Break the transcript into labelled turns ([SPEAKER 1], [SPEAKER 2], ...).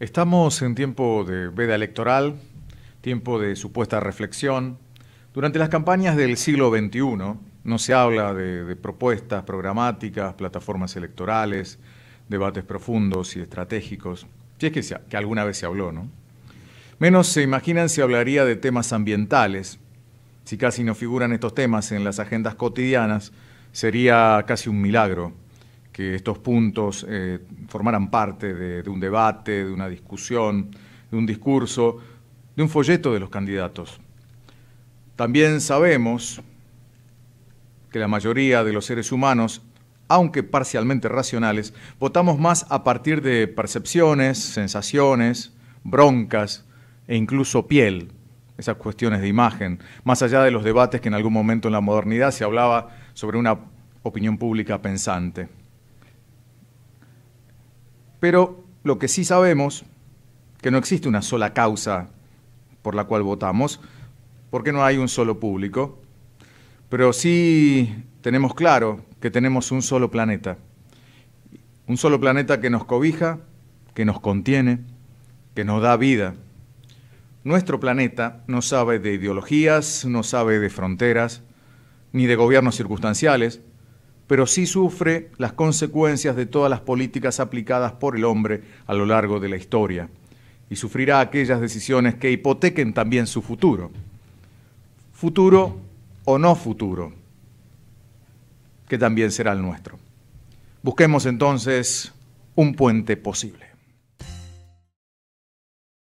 [SPEAKER 1] Estamos en tiempo de veda electoral, tiempo de supuesta reflexión. Durante las campañas del siglo XXI no se habla de, propuestas programáticas, plataformas electorales, debates profundos y estratégicos, si es que, que alguna vez se habló, ¿no? Menos se imaginan si hablaría de temas ambientales, si casi no figuran estos temas en las agendas cotidianas, sería casi un milagro que estos puntos eh, formaran parte de, un debate, de una discusión, de un discurso, de un folleto de los candidatos. También sabemos que la mayoría de los seres humanos, aunque parcialmente racionales, votamos más a partir de percepciones, sensaciones, broncas e incluso piel, esas cuestiones de imagen, más allá de los debates que en algún momento en la modernidad se hablaba sobre una opinión pública pensante. Pero lo que sí sabemos, que no existe una sola causa por la cual votamos, porque no hay un solo público, pero sí tenemos claro que tenemos un solo planeta, un solo planeta que nos cobija, que nos contiene, que nos da vida. Nuestro planeta no sabe de ideologías, no sabe de fronteras, ni de gobiernos circunstanciales, pero sí sufre las consecuencias de todas las políticas aplicadas por el hombre a lo largo de la historia, y sufrirá aquellas decisiones que hipotequen también su futuro. Futuro o no futuro, que también será el nuestro. Busquemos entonces un puente posible.